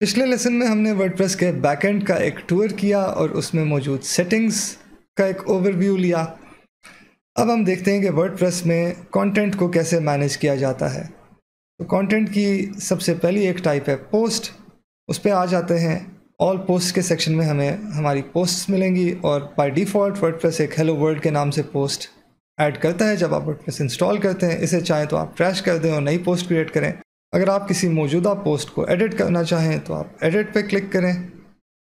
पिछले लेसन में हमने वर्डप्रेस के बैकएंड का एक टूर किया और उसमें मौजूद सेटिंग्स का एक ओवरव्यू लिया अब हम देखते हैं कि वर्डप्रेस में कंटेंट को कैसे मैनेज किया जाता है तो कंटेंट की सबसे पहली एक टाइप है पोस्ट उस पर आ जाते हैं ऑल पोस्ट के सेक्शन में हमें हमारी पोस्ट मिलेंगी और बाई डिफ़ॉल्ट वर्डप्रेस एक हेलो वर्ल्ड के नाम से पोस्ट ऐड करता है जब आप वर्ड इंस्टॉल करते हैं इसे चाहें तो आप क्रैश कर दें और नई पोस्ट क्रिएट करें अगर आप किसी मौजूदा पोस्ट को एडिट करना चाहें तो आप एडिट पे क्लिक करें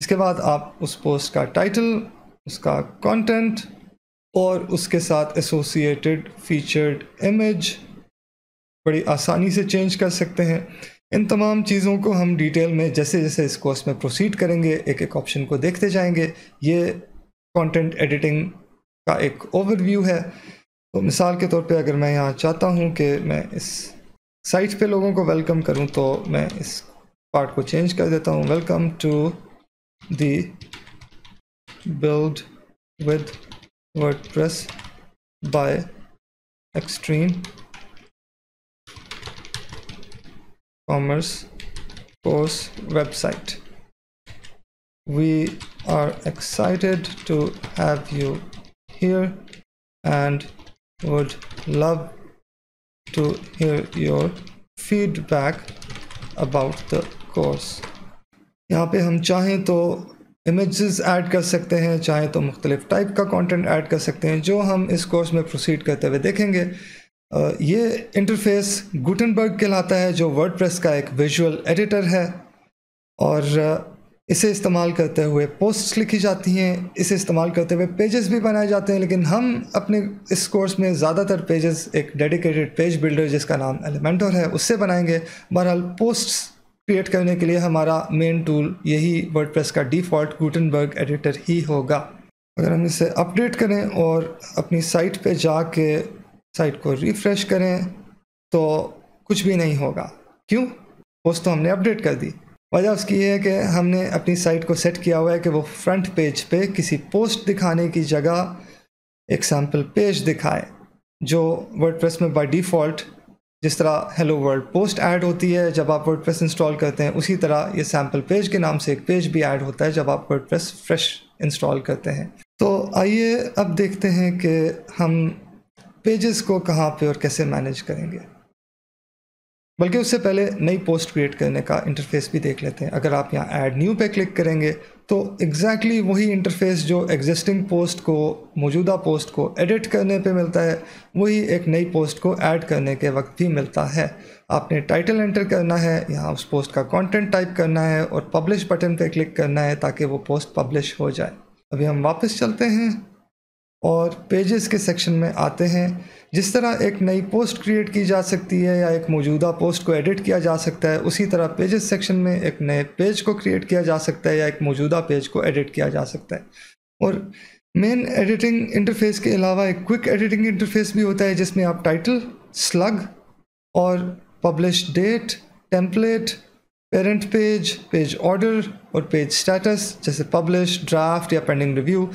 इसके बाद आप उस पोस्ट का टाइटल उसका कंटेंट और उसके साथ एसोसिएटेड फीचर्ड इमेज बड़ी आसानी से चेंज कर सकते हैं इन तमाम चीज़ों को हम डिटेल में जैसे जैसे इस कोर्स में प्रोसीड करेंगे एक एक ऑप्शन को देखते जाएंगे ये कंटेंट एडिटिंग का एक ओवरव्यू है तो मिसाल के तौर पे अगर मैं यहाँ चाहता हूँ कि मैं इस साइट पे लोगों को वेलकम करूं तो मैं इस पार्ट को चेंज कर देता हूं welcome to the build with WordPress by extreme commerce course website we are excited to have you here and would love to hear your feedback about the course. यहाँ पे हम चाहें तो images add कर सकते हैं चाहें तो मुख्तलिफ टाइप का content ऐड कर सकते हैं जो हम इस course में प्रोसीड करते हुए देखेंगे ये इंटरफेस गुटनबर्ग कहलाता है जो प्रेस का एक visual एडिटर है और इसे इस्तेमाल करते हुए पोस्ट्स लिखी जाती हैं इसे इस्तेमाल करते हुए पेजेस भी बनाए जाते हैं लेकिन हम अपने इस कोर्स में ज़्यादातर पेजेस एक डेडिकेटेड पेज बिल्डर जिसका नाम एलिमेंटर है उससे बनाएंगे बहरहाल पोस्ट्स क्रिएट करने के लिए हमारा मेन टूल यही वर्डप्रेस का डिफ़ॉल्ट गुटनबर्ग एडिटर ही होगा अगर हम इसे अपडेट करें और अपनी साइट पर जाके साइट को रिफ़्रेश करें तो कुछ भी नहीं होगा क्यों पोस्ट तो हमने अपडेट कर दी वजह उसकी ये है कि हमने अपनी साइट को सेट किया हुआ है कि वो फ्रंट पेज पे किसी पोस्ट दिखाने की जगह एक सैम्पल पेज दिखाए जो वर्डप्रेस में बाय डिफ़ॉल्ट जिस तरह हेलो वर्ल्ड पोस्ट ऐड होती है जब आप वर्डप्रेस इंस्टॉल करते हैं उसी तरह ये सैम्पल पेज के नाम से एक पेज भी ऐड होता है जब आप वर्डप्रेस फ्रेश इंस्टॉल करते हैं तो आइए अब देखते हैं कि हम पेजेस को कहाँ पे और कैसे मैनेज करेंगे बल्कि उससे पहले नई पोस्ट क्रिएट करने का इंटरफेस भी देख लेते हैं अगर आप यहाँ ऐड न्यू पे क्लिक करेंगे तो एग्जैक्टली exactly वही इंटरफेस जो एग्जिस्टिंग पोस्ट को मौजूदा पोस्ट को एडिट करने पे मिलता है वही एक नई पोस्ट को ऐड करने के वक्त भी मिलता है आपने टाइटल एंटर करना है यहाँ उस पोस्ट का कॉन्टेंट टाइप करना है और पब्लिश बटन पर क्लिक करना है ताकि वो पोस्ट पब्लिश हो जाए अभी हम वापस चलते हैं और पेजेस के सेक्शन में आते हैं जिस तरह एक नई पोस्ट क्रिएट की जा सकती है या एक मौजूदा पोस्ट को एडिट किया जा सकता है उसी तरह पेजेस सेक्शन में एक नए पेज को क्रिएट किया जा सकता है या एक मौजूदा पेज को एडिट किया जा सकता है और मेन एडिटिंग इंटरफेस के अलावा एक क्विक एडिटिंग इंटरफेस भी होता है जिसमें आप टाइटल स्लग और publish date template parent page page order और पेज स्टेटस जैसे पब्लिश ड्राफ्ट या पेंडिंग रिव्यू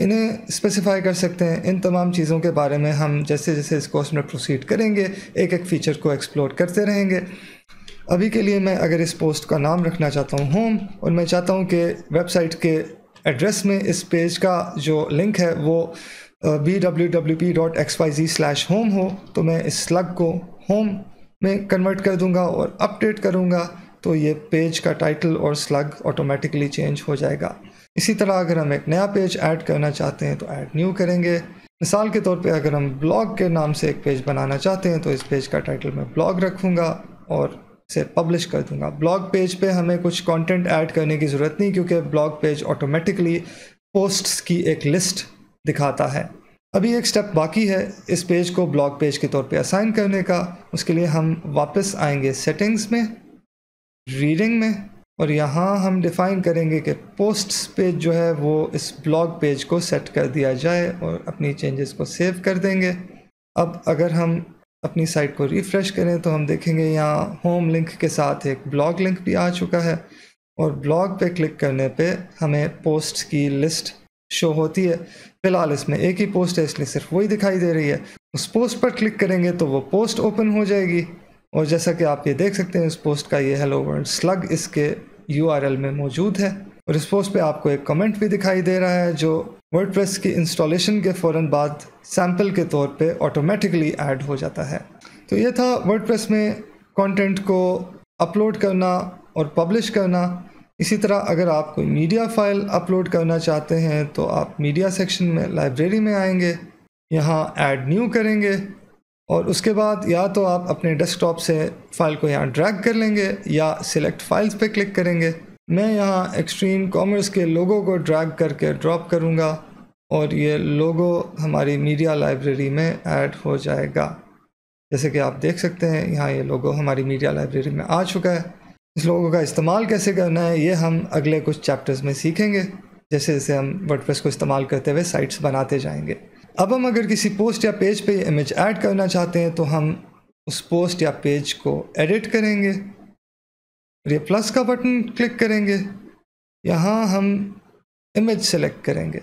इन्हें स्पेसिफाई कर सकते हैं इन तमाम चीज़ों के बारे में हम जैसे जैसे इस कोर्स में प्रोसीड करेंगे एक एक फ़ीचर को एक्सप्लोर करते रहेंगे अभी के लिए मैं अगर इस पोस्ट का नाम रखना चाहता हूँ होम और मैं चाहता हूँ कि वेबसाइट के एड्रेस में इस पेज का जो लिंक है वो B W W P dot X Y G slash home हो तो मैं इस स्लग को होम में कन्वर्ट कर दूँगा और अपडेट करूँगा तो ये पेज का टाइटल और स्लग ऑटोमेटिकली चेंज हो जाएगा इसी तरह अगर हम एक नया पेज ऐड करना चाहते हैं तो ऐड न्यू करेंगे मिसाल के तौर पे अगर हम ब्लॉग के नाम से एक पेज बनाना चाहते हैं तो इस पेज का टाइटल मैं ब्लॉग रखूँगा और इसे पब्लिश कर दूँगा ब्लॉग पेज पे हमें कुछ कंटेंट ऐड करने की ज़रूरत नहीं क्योंकि ब्लॉग पेज ऑटोमेटिकली पोस्ट्स की एक लिस्ट दिखाता है अभी एक स्टेप बाकी है इस पेज को ब्लॉग पेज के तौर पे असाइन करने का उसके लिए हम वापस आएंगे सेटिंग्स में रीडिंग में और यहाँ हम डिफ़ाइन करेंगे कि पोस्ट पेज जो है वो इस ब्लॉग पेज को सेट कर दिया जाए और अपनी चेंजेस को सेव कर देंगे अब अगर हम अपनी साइट को रिफ़्रेश करें तो हम देखेंगे यहाँ होम लिंक के साथ एक ब्लॉग लिंक भी आ चुका है और ब्लॉग पे क्लिक करने पे हमें पोस्ट की लिस्ट शो होती है फिलहाल इसमें एक ही पोस्ट है इसलिए सिर्फ वही दिखाई दे रही है उस पोस्ट पर क्लिक करेंगे तो वो पोस्ट ओपन हो जाएगी और जैसा कि आप ये देख सकते हैं इस पोस्ट का ये हेलो वर्ल्ड स्लग इसके यू में मौजूद है और इस पोस्ट पे आपको एक कमेंट भी दिखाई दे रहा है जो वर्डप्रेस की इंस्टॉलेशन के फ़ौर बाद सैम्पल के तौर पे ऑटोमेटिकली ऐड हो जाता है तो ये था वर्डप्रेस में कंटेंट को अपलोड करना और पब्लिश करना इसी तरह अगर आप कोई मीडिया फाइल अपलोड करना चाहते हैं तो आप मीडिया सेक्शन में लाइब्रेरी में आएंगे यहाँ ऐड न्यू करेंगे और उसके बाद या तो आप अपने डेस्कटॉप से फाइल को यहाँ ड्रैग कर लेंगे या सिलेक्ट फाइल्स पे क्लिक करेंगे मैं यहाँ एक्सट्रीम कॉमर्स के लोगो को ड्रैग करके ड्रॉप करूँगा और ये लोगो हमारी मीडिया लाइब्रेरी में ऐड हो जाएगा जैसे कि आप देख सकते हैं यहाँ ये लोगो हमारी मीडिया लाइब्रेरी में आ चुका है इस लोगो का इस्तेमाल कैसे करना है ये हम अगले कुछ चैप्टर्स में सीखेंगे जैसे जैसे हम वर्डप्रेस को इस्तेमाल करते हुए साइट्स बनाते जाएंगे अब हम अगर किसी पोस्ट या पेज पे इमेज ऐड करना चाहते हैं तो हम उस पोस्ट या पेज को एडिट करेंगे और ये प्लस का बटन क्लिक करेंगे यहाँ हम इमेज सेलेक्ट करेंगे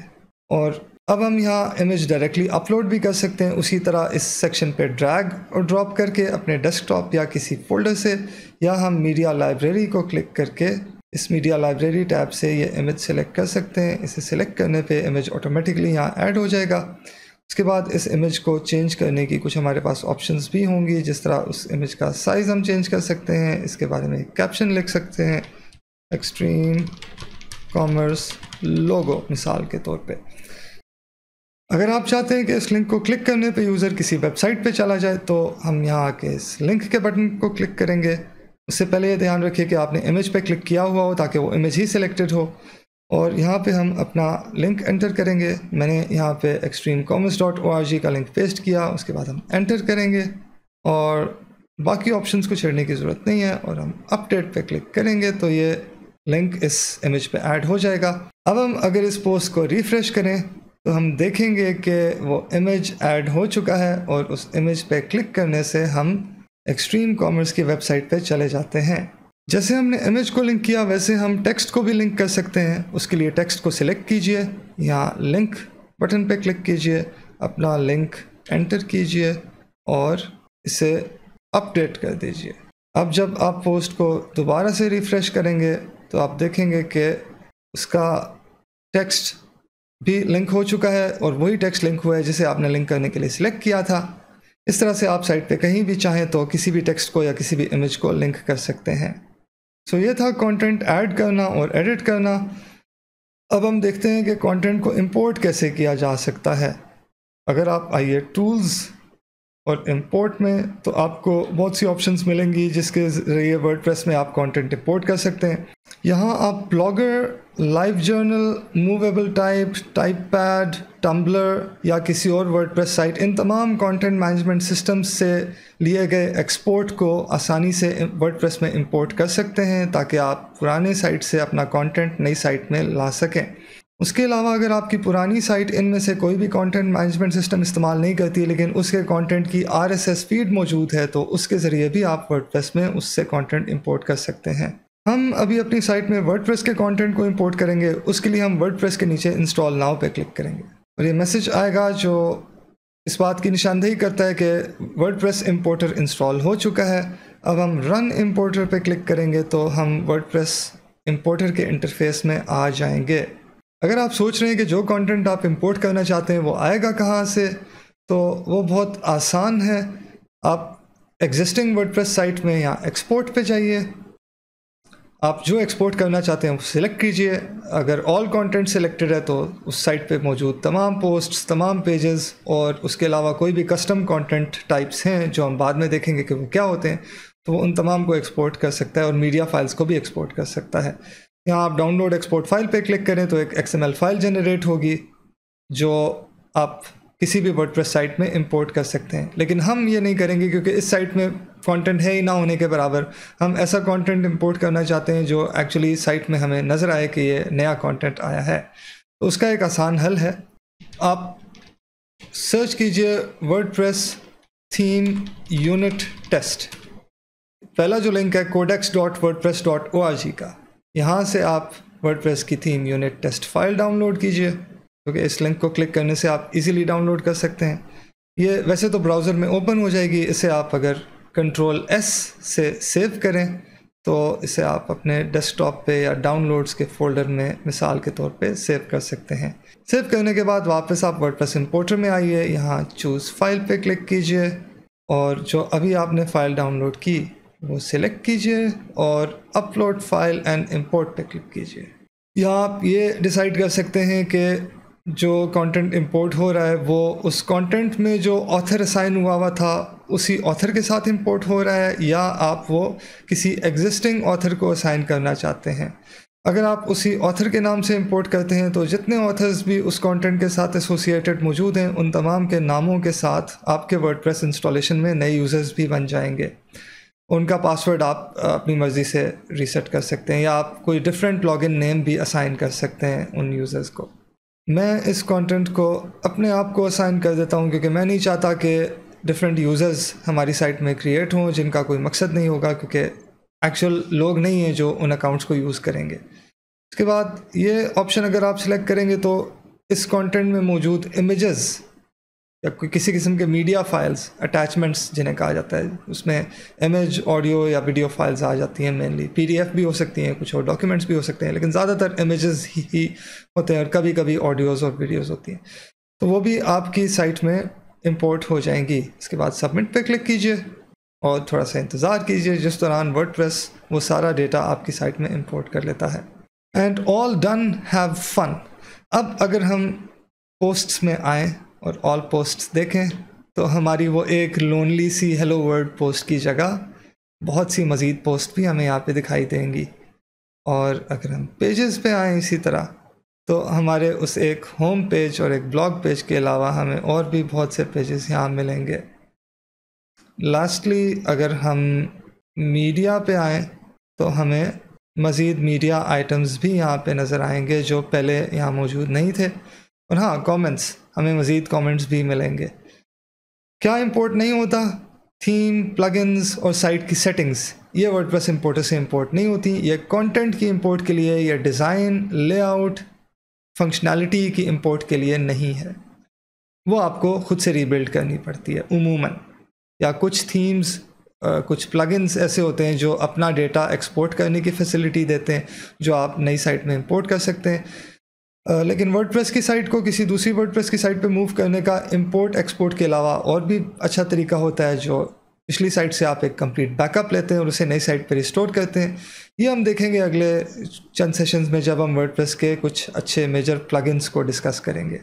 और अब हम यहाँ इमेज डायरेक्टली अपलोड भी कर सकते हैं उसी तरह इस सेक्शन पे ड्रैग और ड्रॉप करके अपने डेस्कटॉप या किसी फोल्डर से या हम मीडिया लाइब्रेरी को क्लिक करके इस मीडिया लाइब्रेरी टैब से ये इमेज सेलेक्ट कर सकते हैं इसे सेलेक्ट करने पे इमेज ऑटोमेटिकली यहाँ ऐड हो जाएगा उसके बाद इस इमेज को चेंज करने की कुछ हमारे पास ऑप्शंस भी होंगी जिस तरह उस इमेज का साइज़ हम चेंज कर सकते हैं इसके बारे में कैप्शन लिख सकते हैं एक्सट्रीम कॉमर्स लोगो मिसाल के तौर पर अगर आप चाहते हैं कि इस लिंक को क्लिक करने पर यूज़र किसी वेबसाइट पर चला जाए तो हम यहाँ आके इस लिंक के बटन को क्लिक करेंगे उससे पहले ये ध्यान रखिए कि आपने इमेज पे क्लिक किया हुआ हो ताकि वो इमेज ही सिलेक्टेड हो और यहाँ पे हम अपना लिंक एंटर करेंगे मैंने यहाँ पे extreme commerce dot O R G का लिंक पेस्ट किया उसके बाद हम एंटर करेंगे और बाकी ऑप्शंस को छेड़ने की ज़रूरत नहीं है और हम अपडेट पे क्लिक करेंगे तो ये लिंक इस इमेज पे ऐड हो जाएगा अब हम अगर इस पोस्ट को रिफ़्रेश करें तो हम देखेंगे कि वो इमेज ऐड हो चुका है और उस इमेज पे क्लिक करने से हम एक्सट्रीम कॉमर्स की वेबसाइट पर चले जाते हैं जैसे हमने इमेज को लिंक किया वैसे हम टेक्स्ट को भी लिंक कर सकते हैं उसके लिए टेक्स्ट को सिलेक्ट कीजिए यहाँ लिंक बटन पर क्लिक कीजिए अपना लिंक एंटर कीजिए और इसे अपडेट कर दीजिए अब जब आप पोस्ट को दोबारा से रिफ़्रेश करेंगे तो आप देखेंगे कि उसका टेक्स्ट भी लिंक हो चुका है और वही टेक्स्ट लिंक हुआ है जिसे आपने लिंक करने के लिए सिलेक्ट किया था इस तरह से आप साइट पे कहीं भी चाहें तो किसी भी टेक्स्ट को या किसी भी इमेज को लिंक कर सकते हैं सो so ये था कंटेंट ऐड करना और एडिट करना अब हम देखते हैं कि कंटेंट को इंपोर्ट कैसे किया जा सकता है अगर आप आइए टूल्स और इंपोर्ट में तो आपको बहुत सी ऑप्शंस मिलेंगी जिसके ज़रिए वर्ड में आप कंटेंट इम्पोर्ट कर सकते हैं यहाँ आप Blogger LiveJournal Movable Type TypePad Tumblr या किसी और वर्ड साइट इन तमाम कंटेंट मैनेजमेंट सिस्टम्स से लिए गए एक्सपोर्ट को आसानी से वर्ड में इंपोर्ट कर सकते हैं ताकि आप पुराने साइट से अपना कंटेंट नई साइट में ला सकें उसके अलावा अगर आपकी पुरानी साइट इनमें से कोई भी कंटेंट मैनेजमेंट सिस्टम इस्तेमाल नहीं करती है लेकिन उसके कंटेंट की आरएसएस फीड मौजूद है तो उसके ज़रिए भी आप वर्डप्रेस में उससे कंटेंट इंपोर्ट कर सकते हैं हम अभी अपनी साइट में वर्डप्रेस के कंटेंट को इंपोर्ट करेंगे उसके लिए हम वर्डप्रेस के नीचे इंस्टॉल नाव पर क्लिक करेंगे और ये मैसेज आएगा जो इस बात की निशानदेही करता है कि वर्ड प्रेस इंस्टॉल हो चुका है अब हम रन इम्पोर्टर पर क्लिक करेंगे तो हम वर्ड प्रेस के इंटरफेस में आ जाएंगे अगर आप सोच रहे हैं कि जो कंटेंट आप इंपोर्ट करना चाहते हैं वो आएगा कहाँ से तो वो बहुत आसान है आप एग्जिस्टिंग वर्डप्रेस साइट में या एक्सपोर्ट पे जाइए आप जो एक्सपोर्ट करना चाहते हैं वो सिलेक्ट कीजिए अगर ऑल कंटेंट सिलेक्टेड है तो उस साइट पे मौजूद तमाम पोस्ट्स तमाम पेजेस और उसके अलावा कोई भी कस्टम कंटेंट टाइप्स हैं जो हम बाद में देखेंगे कि वो क्या होते हैं तो वो उन तमाम को एक्सपोर्ट कर सकता है और मीडिया फाइल्स को भी एक्सपोर्ट कर सकता है यहाँ आप डाउनलोड एक्सपोर्ट फाइल पे क्लिक करें तो एक एक्सएमएल फाइल जनरेट होगी जो आप किसी भी वर्ड साइट में इंपोर्ट कर सकते हैं लेकिन हम ये नहीं करेंगे क्योंकि इस साइट में कंटेंट है ही ना होने के बराबर हम ऐसा कंटेंट इंपोर्ट करना चाहते हैं जो एक्चुअली साइट में हमें नज़र आए कि ये नया कॉन्टेंट आया है तो उसका एक आसान हल है आप सर्च कीजिए वर्ड थीम यूनिट टेस्ट पहला जो लिंक है codex dot word dot O R G का यहाँ से आप वर्डप्रेस की theme unit test file download कीजिए क्योंकि तो इस लिंक को क्लिक करने से आप इजीली डाउनलोड कर सकते हैं ये वैसे तो ब्राउज़र में ओपन हो जाएगी इसे आप अगर कंट्रोल एस से सेव करें तो इसे आप अपने डेस्कटॉप पे या डाउनलोड्स के फोल्डर में मिसाल के तौर पे सेव कर सकते हैं सेव करने के बाद वापस आप वर्डप्रेस इंपोर्टर में आइए यहाँ चूज़ फाइल पे क्लिक कीजिए और जो अभी आपने फ़ाइल डाउनलोड की वो सिलेक्ट कीजिए और अपलोड फाइल एंड इंपोर्ट पे क्लिक कीजिए या आप ये डिसाइड कर सकते हैं कि जो कंटेंट इंपोर्ट हो रहा है वो उस कंटेंट में जो ऑथर असाइन हुआ हुआ था उसी ऑथर के साथ इंपोर्ट हो रहा है या आप वो किसी एग्जिस्टिंग ऑथर को असाइन करना चाहते हैं अगर आप उसी ऑथर के नाम से इंपोर्ट करते हैं तो जितने ऑथर्स भी उस कंटेंट के साथ एसोसिएटेड मौजूद हैं उन तमाम के नामों के साथ आपके वर्डप्रेस इंस्टॉलेशन में नए यूज़र्स भी बन जाएंगे उनका पासवर्ड आप अपनी मर्ज़ी से रीसेट कर सकते हैं या आप कोई डिफरेंट लॉगिन नेम भी असाइन कर सकते हैं उन यूज़र्स को मैं इस कंटेंट को अपने आप को असाइन कर देता हूं क्योंकि मैं नहीं चाहता कि डिफरेंट यूज़र्स हमारी साइट में क्रिएट हों जिनका कोई मकसद नहीं होगा क्योंकि एक्चुअल लोग नहीं हैं जो उन अकाउंट्स को यूज़ करेंगे उसके बाद ये ऑप्शन अगर आप सिलेक्ट करेंगे तो इस कॉन्टेंट में मौजूद इमेज़ या कोई किसी किस्म के मीडिया फाइल्स अटैचमेंट्स जिन्हें कहा जाता है उसमें इमेज ऑडियो या वीडियो फाइल्स आ जाती हैं मेनली पीडीएफ भी हो सकती हैं कुछ और डॉक्यूमेंट्स भी हो सकते हैं लेकिन ज़्यादातर इमेजेस ही, ही होते हैं और कभी कभी ऑडियोज़ और वीडियोज़ होती हैं तो वो भी आपकी साइट में इम्पोर्ट हो जाएंगी इसके बाद सबमिट पर क्लिक कीजिए और थोड़ा सा इंतज़ार कीजिए जिस दौरान वर्ड वो सारा डेटा आपकी साइट में इम्पोर्ट कर लेता है and all done have fun अब अगर हम पोस्ट्स में आएँ और ऑल पोस्ट देखें तो हमारी वो एक लोनली सी हेलो वर्ल्ड पोस्ट की जगह बहुत सी मज़ीद पोस्ट भी हमें यहाँ पे दिखाई देंगी और अगर हम पेजेस पे आए इसी तरह तो हमारे उस एक होम पेज और एक ब्लॉग पेज के अलावा हमें और भी बहुत से पेजेस यहाँ मिलेंगे लास्टली अगर हम मीडिया पे आएँ तो हमें मज़ीद मीडिया आइटम्स भी यहाँ पे नज़र आएंगे जो पहले यहाँ मौजूद नहीं थे और हाँ कमेंट्स हमें मज़ीद कमेंट्स भी मिलेंगे क्या इम्पोर्ट नहीं होता थीम प्लगइन्स और साइट की सेटिंग्स ये वर्डप्रेस इम्पोर्टर से इम्पोर्ट नहीं होती ये कंटेंट की इम्पोर्ट के लिए या डिज़ाइन लेआउट फंक्शनैलिटी की इम्पोर्ट के लिए नहीं है वो आपको ख़ुद से रीबिल्ड करनी पड़ती है उमूमन या कुछ थीम्स Uh, कुछ प्लगइन्स ऐसे होते हैं जो अपना डेटा एक्सपोर्ट करने की फैसिलिटी देते हैं जो आप नई साइट में इंपोर्ट कर सकते हैं लेकिन वर्डप्रेस की साइट को किसी दूसरी वर्डप्रेस की साइट पे मूव करने का इंपोर्ट एक्सपोर्ट के अलावा और भी अच्छा तरीका होता है जो पिछली साइट से आप एक कंप्लीट बैकअप लेते हैं और उसे नई साइट पर रिस्टोर करते हैं ये हम देखेंगे अगले चंद सेशंस में जब हम वर्डप्रेस के कुछ अच्छे मेजर प्लगइन्स को डिस्कस करेंगे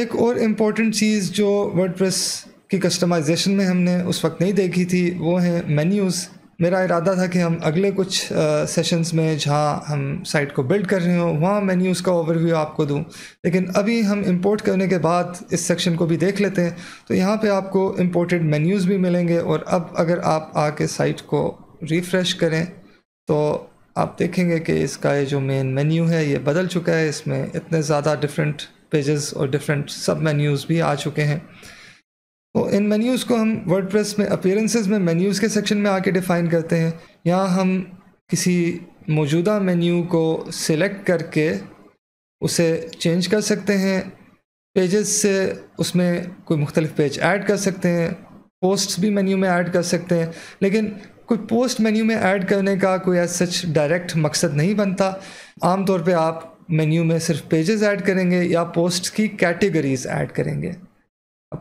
एक और इम्पॉर्टेंट चीज़ जो वर्डप्रेस की कस्टमाइजेशन में हमने उस वक्त नहीं देखी थी वो है मेन्यूज़ मेरा इरादा था कि हम अगले कुछ सेशंस में जहाँ हम साइट को बिल्ड कर रहे हो वहाँ मेन्यूज़ का ओवरव्यू आपको दूँ लेकिन अभी हम इंपोर्ट करने के बाद इस सेक्शन को भी देख लेते हैं तो यहाँ पे आपको इम्पोर्टेड मेन्यूज़ भी मिलेंगे और अब अगर आप आके साइट को रिफ़्रेश करें तो आप देखेंगे कि इसका ये जो मेन मेन्यू है ये बदल चुका है इसमें इतने ज़्यादा डिफरेंट पेजेस और डिफरेंट सब मेन्यूज़ भी आ चुके हैं तो इन मेन्यूज़ को हम वर्ड में अपेयरेंसेज में मेन्यूज़ के सेक्शन में आके डिफ़ाइन करते हैं यहाँ हम किसी मौजूदा मेन्यू को सिलेक्ट करके उसे चेंज कर सकते हैं पेजेस से उसमें कोई मुख्तलिफ पेज ऐड कर सकते हैं पोस्ट्स भी मेन्यू में ऐड कर सकते हैं लेकिन कोई पोस्ट मेन्यू में ऐड करने का कोई एज सच डायरेक्ट मकसद नहीं बनता आम तौर पे आप मेन्यू में सिर्फ पेजेस ऐड करेंगे या पोस्ट की कैटेगरीज ऐड करेंगे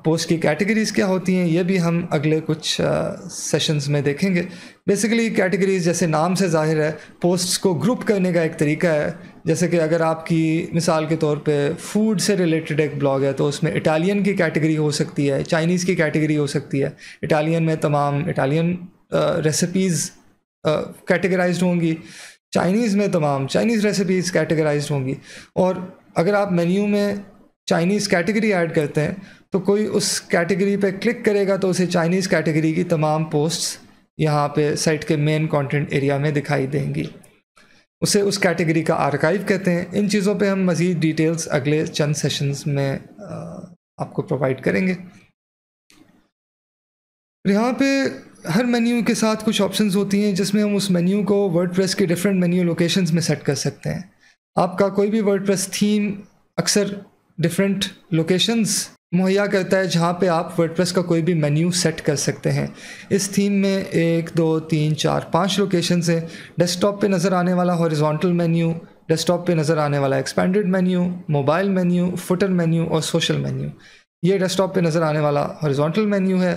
पोस्ट की कैटेगरीज़ क्या होती हैं ये भी हम अगले कुछ सेशंस में देखेंगे बेसिकली कैटेगरीज जैसे नाम से जाहिर है पोस्ट्स को ग्रुप करने का एक तरीका है जैसे कि अगर आपकी मिसाल के तौर पे फूड से रिलेटेड एक ब्लॉग है तो उसमें इटालियन की कैटेगरी हो सकती है चाइनीज़ की कैटेगरी हो सकती है इटालियन में तमाम इटालियन रेसिपीज़ कैटेगराइज होंगी चाइनीज़ में तमाम चाइनीज़ रेसिपीज़ कैटेगराइज होंगी और अगर आप मेन्यू में चाइनीज़ कैटेगरी ऐड करते हैं तो कोई उस कैटेगरी पे क्लिक करेगा तो उसे चाइनीज़ कैटेगरी की तमाम पोस्ट्स यहाँ पे साइट के मेन कंटेंट एरिया में दिखाई देंगी उसे उस कैटेगरी का आर्काइव कहते हैं इन चीज़ों पे हम मज़ीद डिटेल्स अगले चंद सेशंस में आपको प्रोवाइड करेंगे यहाँ पे हर मेन्यू के साथ कुछ ऑप्शंस होती हैं जिसमें हम उस मेन्यू को वर्ड के डिफरेंट मेन्यू लोकेशन में सेट कर सकते हैं आपका कोई भी वर्ड थीम अक्सर डिफरेंट लोकेशंस मुहैया करता है जहाँ पे आप वर्डप्रेस का कोई भी मेन्यू सेट कर सकते हैं इस थीम में एक दो तीन चार पांच लोकेशन हैं डेस्कटॉप पे नज़र आने वाला हॉरिजॉन्टल मेन्यू डेस्कटॉप पे नज़र आने वाला expanded menu mobile menu footer menu और सोशल मेन्यू ये डेस्कटॉप पे नज़र आने वाला हॉरिजॉन्टल मेन्यू है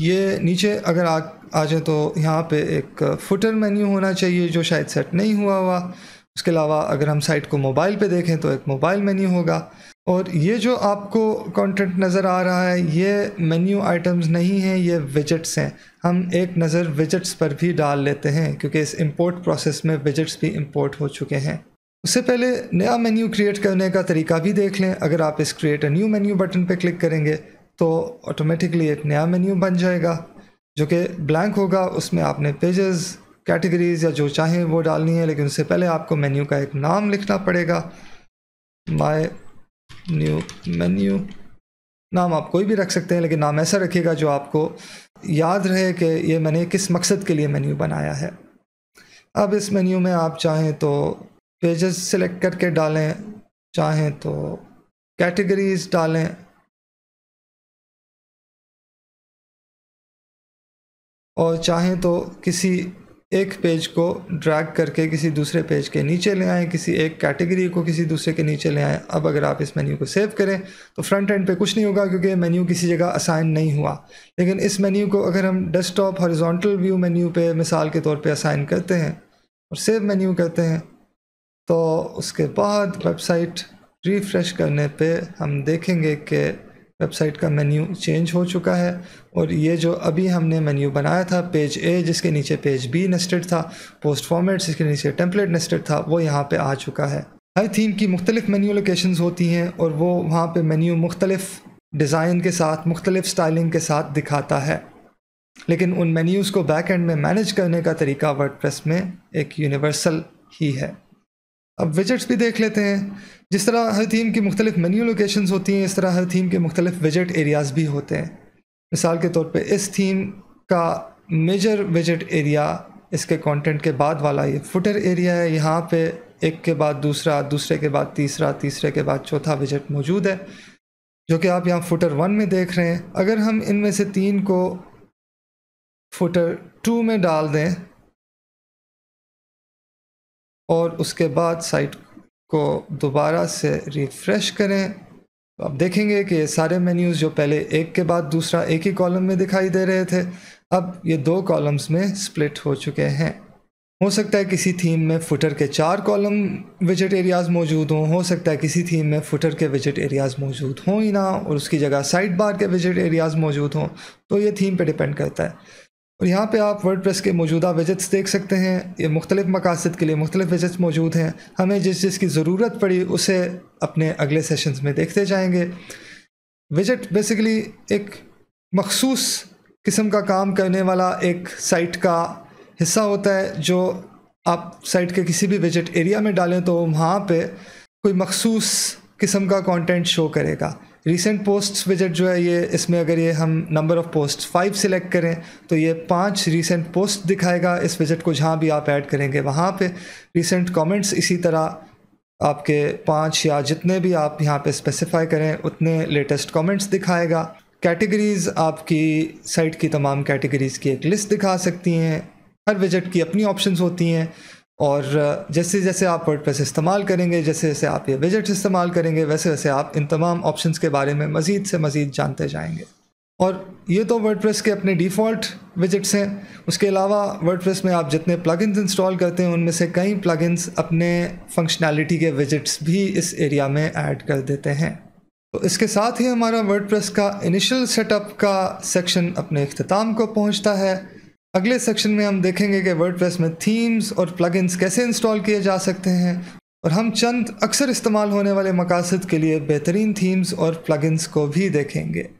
ये नीचे अगर आ आ जाए तो यहाँ पे एक फुटर मेन्यू होना चाहिए जो शायद सेट नहीं हुआ हुआ उसके अलावा अगर हम साइट को मोबाइल पे देखें तो एक मोबाइल मेन्यू होगा और ये जो आपको कंटेंट नज़र आ रहा है ये मेन्यू आइटम्स नहीं हैं ये विजट्स हैं हम एक नज़र विजट्स पर भी डाल लेते हैं क्योंकि इस इम्पोर्ट प्रोसेस में विजट्स भी इम्पोर्ट हो चुके हैं उससे पहले नया मेन्यू क्रिएट करने का तरीका भी देख लें अगर आप इस create a new menu button पर क्लिक करेंगे तो ऑटोमेटिकली एक नया मेन्यू बन जाएगा जो कि ब्लैंक होगा उसमें आपने पेजेस कैटेगरीज या जो चाहें वो डालनी है लेकिन उससे पहले आपको मेन्यू का एक नाम लिखना पड़ेगा माय न्यू मेन्यू नाम आप कोई भी रख सकते हैं लेकिन नाम ऐसा रखिएगा जो आपको याद रहे कि ये मैंने किस मकसद के लिए मेन्यू बनाया है अब इस मेन्यू में आप चाहें तो पेजेस सेलेक्ट करके डालें चाहें तो कैटेगरीज डालें और चाहें तो किसी एक पेज को ड्रैग करके किसी दूसरे पेज के नीचे ले आएँ किसी एक कैटेगरी को किसी दूसरे के नीचे ले आएँ अब अगर आप इस मेन्यू को सेव करें तो फ्रंट एंड पे कुछ नहीं होगा क्योंकि मेन्यू किसी जगह असाइन नहीं हुआ लेकिन इस मेन्यू को अगर हम डेस्कटॉप हॉरिजॉन्टल व्यू मेन्यू पे मिसाल के तौर पे असाइन करते हैं और सेव मेन्यू करते हैं तो उसके बाद वेबसाइट रिफ़्रेश करने पर हम देखेंगे कि वेबसाइट का मेन्यू चेंज हो चुका है और ये जो अभी हमने मेन्यू बनाया था पेज ए जिसके नीचे पेज बी नेस्टेड था पोस्ट फॉर्मेट जिसके नीचे टेम्पलेट नेस्टेड था वो यहाँ पे आ चुका है हर थीम की मुख्तलिफ मेन्यू लोकेशंस होती हैं और वो वहाँ पे मेन्यू मुख्तलिफ डिज़ाइन के साथ मुख्तलिफ स्टाइलिंग के साथ दिखाता है लेकिन उन मेन्यूज़ को बैक एंड में मैनेज करने का तरीका प्रेस में एक यूनिवर्सल ही है अब विजट्स भी देख लेते हैं जिस तरह हर थीम की मुख्तलिफ मेन्यू लोकेशंस होती हैं इस तरह हर थीम के मुख्तलिफ विजट एरियाज़ भी होते हैं मिसाल के तौर पे इस थीम का मेजर विजट एरिया इसके कंटेंट के बाद वाला ये फुटर एरिया है यहाँ पे एक के बाद दूसरा दूसरे के बाद तीसरा तीसरे के बाद चौथा विजट मौजूद है जो कि आप यहाँ फुटर वन में देख रहे हैं अगर हम इनमें से तीन को फुटर टू में डाल दें और उसके बाद साइट को दोबारा से रिफ्रेश करें तो आप देखेंगे कि ये सारे मेन्यूज़ जो पहले एक के बाद दूसरा एक ही कॉलम में दिखाई दे रहे थे अब ये दो कॉलम्स में स्प्लिट हो चुके हैं हो सकता है किसी थीम में फुटर के चार कॉलम विजिट एरियाज़ मौजूद हों हो सकता है किसी थीम में फुटर के विजिट एरियाज़ मौजूद हों ही ना और उसकी जगह साइड बार के विजिट एरियाज़ मौजूद हों तो ये थीम पे डिपेंड करता है और यहाँ पे आप वर्डप्रेस के मौजूदा विजट्स देख सकते हैं ये मुख्तलिफ़ मकासद के लिए मुख्तलिफ़ विजट्स मौजूद हैं हमें जिस जिस की ज़रूरत पड़ी उसे अपने अगले सेशंस में देखते जाएंगे विजट बेसिकली एक मखसूस किस्म का काम करने वाला एक साइट का हिस्सा होता है जो आप साइट के किसी भी विजट एरिया में डालें तो वहाँ पर कोई मखसूस किस्म का कॉन्टेंट शो करेगा रिसेंट पोस्ट विजिट जो है ये इसमें अगर ये हम number of post five select करें तो ये पांच रिसेंट पोस्ट दिखाएगा इस विजिट को जहाँ भी आप ऐड करेंगे वहाँ पे रिसेंट कमेंट्स इसी तरह आपके पांच या जितने भी आप यहाँ पे स्पेसिफाई करें उतने लेटेस्ट कमेंट्स दिखाएगा कैटेगरीज़ आपकी साइट की तमाम कैटेगरीज़ की एक लिस्ट दिखा सकती हैं हर विजिट की अपनी ऑप्शन होती हैं और जैसे जैसे आप वर्ड इस्तेमाल करेंगे जैसे जैसे आप ये विजट्स इस्तेमाल करेंगे वैसे वैसे आप इन तमाम ऑप्शन के बारे में मज़ीद से मज़ीद जानते जाएंगे और ये तो वर्ड के अपने डिफ़ॉल्ट विजट्स हैं उसके अलावा वर्ड में आप जितने प्लगइन्स इंस्टॉल करते हैं उनमें से कई प्लगइन्स अपने फंक्शनैलिटी के विजट्स भी इस एरिया में ऐड कर देते हैं तो इसके साथ ही हमारा वर्ड का इनिशियल सेटअप का सेक्शन अपने अख्ताम को पहुँचता है अगले सेक्शन में हम देखेंगे कि वर्ड में थीम्स और प्लगइन्स कैसे इंस्टॉल किए जा सकते हैं और हम चंद अक्सर इस्तेमाल होने वाले मकासद के लिए बेहतरीन थीम्स और प्लगइन्स को भी देखेंगे